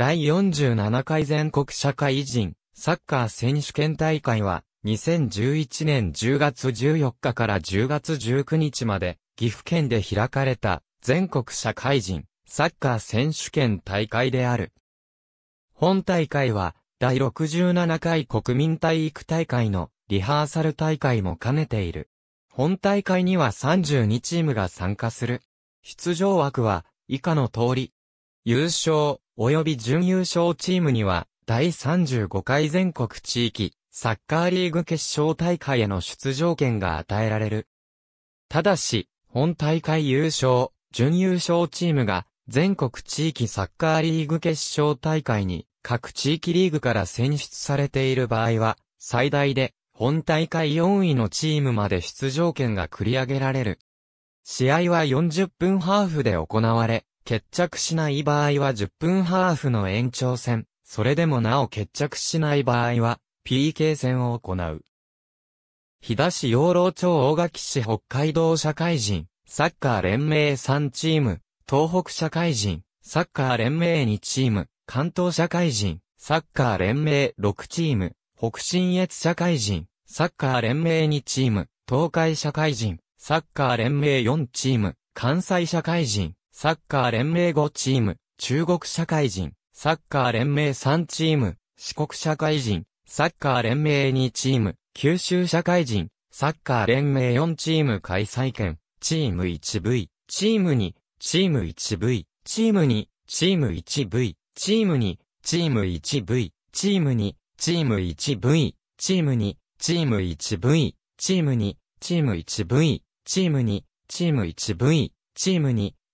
第47回全国社会人サッカー選手権大会は2011年10月14日から10月19日まで岐阜県で開かれた全国社会人サッカー選手権大会である。本大会は第67回国民体育大会のリハーサル大会も兼ねている。本大会には32チームが参加する。出場枠は以下の通り。優勝、及び準優勝チームには、第35回全国地域、サッカーリーグ決勝大会への出場権が与えられる。ただし、本大会優勝、準優勝チームが、全国地域サッカーリーグ決勝大会に、各地域リーグから選出されている場合は、最大で、本大会4位のチームまで出場権が繰り上げられる。試合は40分ハーフで行われ、決着しない場合は10分ハーフの延長戦、それでもなお決着しない場合は PK 戦を行う。日田市養老町大垣市北海道社会人、サッカー連盟3チーム、東北社会人、サッカー連盟2チーム、関東社会人、サッカー連盟6チーム、北信越社会人、サッカー連盟2チーム、東海社会人、サッカー連盟4チーム、関西社会人、サッカー連盟5チーム、中国社会人、サッカー連盟3チーム、四国社会人、サッカー連盟2チーム、九州社会人、サッカー連盟4チーム開催権、チーム 1V、チーム2、チーム 1V、チーム2、チーム 1V、チーム2、チーム 1V、チーム2、チーム 1V、チーム2、チーム 1V、チーム2、チーム 1V、チーム2、チーム 1V、チーム2、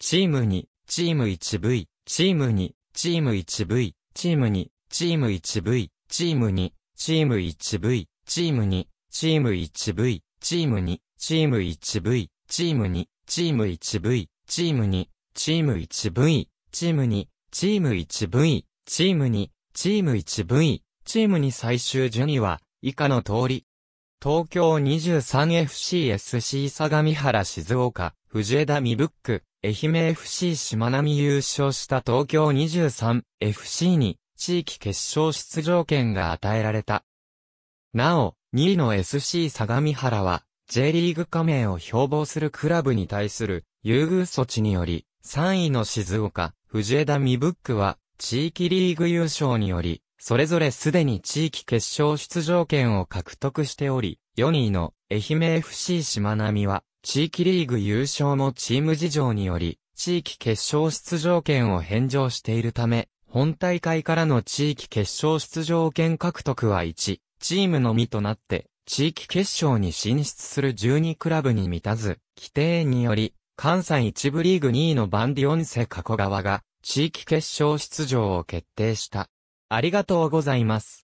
チーム2、チーム 1V、チーム2、チーム 1V、チーム2、チーム 1V、チーム2、チーム 1V、チーム2、チーム 1V、チーム2、チーム 1V、チーム2、チーム 1V、チーム2、チーム 1V、チーム2、チーム 1V、チーム2、チーム 1V、チーム2最終順位は、以下の通り。東京 23FCSC 相模原静岡、藤枝ミブック。愛媛 FC しまなみ優勝した東京 23FC に地域決勝出場権が与えられた。なお、2位の SC 相模原は J リーグ加盟を標榜するクラブに対する優遇措置により、3位の静岡、藤枝ミブックは地域リーグ優勝により、それぞれすでに地域決勝出場権を獲得しており、4位の愛媛 FC しまなみは、地域リーグ優勝のチーム事情により、地域決勝出場権を返上しているため、本大会からの地域決勝出場権獲得は1、チームのみとなって、地域決勝に進出する12クラブに満たず、規定により、関西一部リーグ2位のバンディオンセ加古川が、地域決勝出場を決定した。ありがとうございます。